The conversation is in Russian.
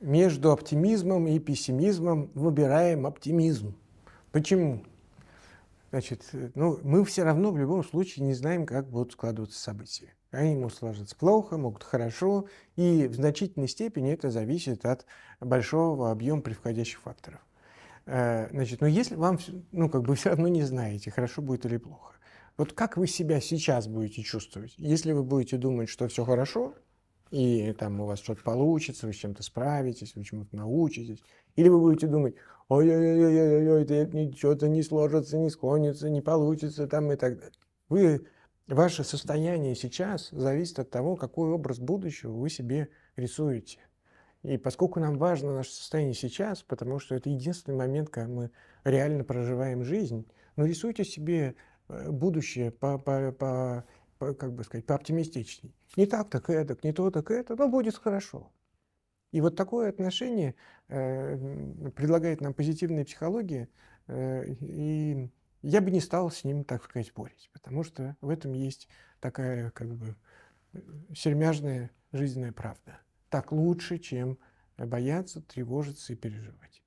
между оптимизмом и пессимизмом выбираем оптимизм. Почему? Значит, ну, мы все равно в любом случае не знаем, как будут складываться события. Они могут сложиться плохо, могут хорошо, и в значительной степени это зависит от большого объема привходящих факторов. Э, значит, но ну, если вам ну, как бы все равно не знаете, хорошо будет или плохо, вот как вы себя сейчас будете чувствовать? Если вы будете думать, что все хорошо, и там у вас что-то получится, вы с чем-то справитесь, вы чему-то научитесь. Или вы будете думать, ой-ой-ой-ой-ой, это ничего-то не сложится, не склонится, не получится там и так далее. Вы, ваше состояние сейчас зависит от того, какой образ будущего вы себе рисуете. И поскольку нам важно наше состояние сейчас, потому что это единственный момент, когда мы реально проживаем жизнь, ну рисуйте себе э, будущее по, по, по как бы сказать, пооптимистичней. Не так, так это, не то, так это, но будет хорошо. И вот такое отношение э, предлагает нам позитивная психология, э, и я бы не стал с ним, так сказать, спорить, потому что в этом есть такая, как бы, сермяжная жизненная правда. Так лучше, чем бояться, тревожиться и переживать.